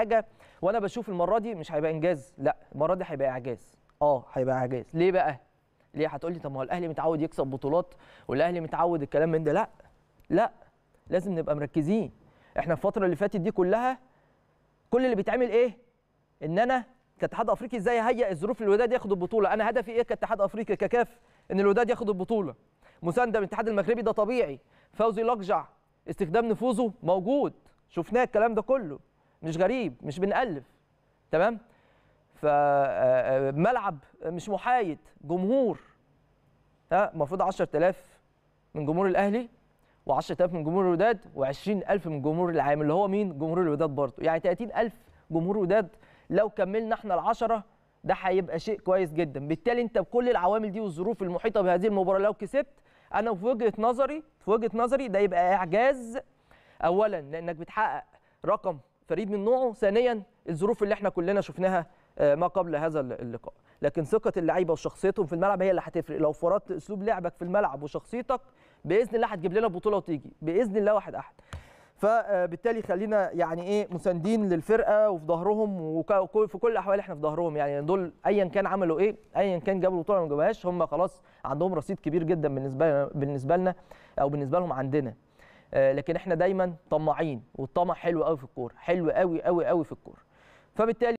حاجه وانا بشوف المره دي مش هيبقى انجاز لا المره دي هيبقى اعجاز اه هيبقى اعجاز ليه بقى ليه هتقول لي طب ما هو الاهلي متعود يكسب بطولات والاهلي متعود الكلام من ده لا لا لازم نبقى مركزين احنا الفتره اللي فاتت دي كلها كل اللي بيتعمل ايه ان انا كاتحاد افريقي ازاي اهيئ الظروف للوداد ياخد البطوله انا هدفي ايه كاتحاد افريقي ككاف ان الوداد ياخد البطوله مسانده من الاتحاد المغربي ده طبيعي فوزي لقجع استخدام نفوذه موجود شفناه الكلام ده كله مش غريب مش بنألف تمام فملعب آه، آه، مش محايد جمهور ها المفروض 10000 من جمهور الاهلي و10000 من جمهور الوداد و20000 من جمهور العام اللي هو مين جمهور الوداد برضه يعني 30000 جمهور وداد لو كملنا احنا ال10 ده هيبقى شيء كويس جدا بالتالي انت بكل العوامل دي والظروف المحيطه بهذه المباراه لو كسبت انا في وجهه نظري في وجهه نظري ده يبقى اعجاز اولا لانك بتحقق رقم فريد من نوعه ثانيا الظروف اللي احنا كلنا شفناها آه، ما قبل هذا اللقاء لكن ثقه اللعيبه وشخصيتهم في الملعب هي اللي هتفرق لو فرضت اسلوب لعبك في الملعب وشخصيتك باذن الله هتجيب لنا بطوله وتيجي باذن الله واحد احد فبالتالي آه، خلينا يعني ايه مساندين للفرقه وفي ظهرهم وفي كل الاحوال احنا في ظهرهم يعني دول ايا كان عملوا ايه ايا كان جابوا البطوله ما جابوهاش هم خلاص عندهم رصيد كبير جدا بالنسبه بالنسبه لنا او بالنسبه لهم عندنا آه، لكن احنا دايما طماعين والطمع حلو قوي في الكوره حلو قوي قوي قوي في الكوره فبالتالي